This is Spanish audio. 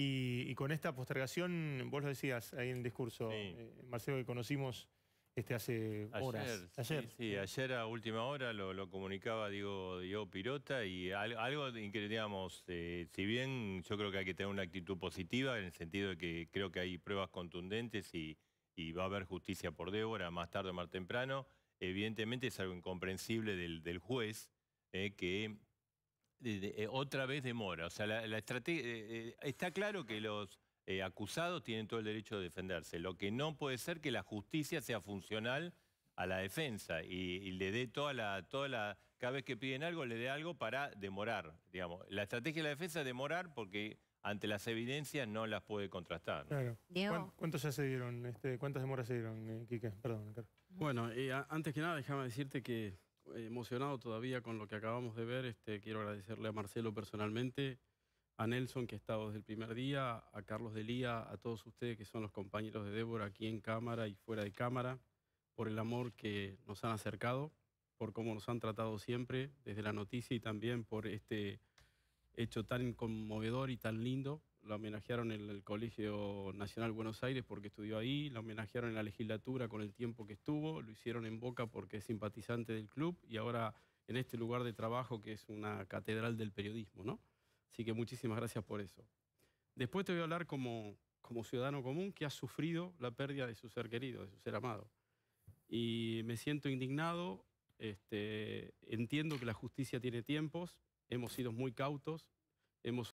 Y, con esta postergación, vos lo decías ahí en el discurso, eh, Marcelo, que conocimos este, hace horas. ayer. Sí, ayer a última hora lo, comunicaba Diego, Diego, Pirota y algo, digamos, eh, si bien yo creo que hay que tener una actitud positiva en el sentido de que creo que hay pruebas contundentes y, va a haber justicia por Débora más tarde o más temprano, evidentemente es algo incomprensible del, juez eh, que eh, otra vez demora. O sea, la, estrategia, eh, eh, está claro que los acusados tienen todo el derecho de defenderse. Lo que no puede ser que la justicia sea funcional a la defensa y, le dé toda la, toda la... Cada vez que piden algo, le dé algo para demorar, digamos. La estrategia de la defensa es demorar porque ante las evidencias no las puede contrastar. ¿Cuántos ya se dieron? Este, ¿Cuántas demoras se dieron, Quique? Perdón, Bueno, antes que nada, déjame decirte que emocionado todavía con lo que acabamos de ver. Este, quiero agradecerle a Marcelo personalmente, a Nelson que ha estado desde el primer día, a Carlos Delía, a todos ustedes que son los compañeros de Débora aquí en cámara y fuera de cámara, por el amor que nos han acercado, por cómo nos han tratado siempre desde la noticia y también por este hecho tan conmovedor y tan lindo la homenajearon en el Colegio Nacional Buenos Aires porque estudió ahí, lo homenajearon en la legislatura con el tiempo que estuvo, lo hicieron en Boca porque es simpatizante del club y ahora en este lugar de trabajo que es una catedral del periodismo, Así que muchísimas gracias por eso. Después te voy a hablar como, como ciudadano común que ha sufrido la pérdida de su ser querido, de su ser amado. Y me siento indignado, este, entiendo que la justicia tiene tiempos, hemos sido muy cautos, hemos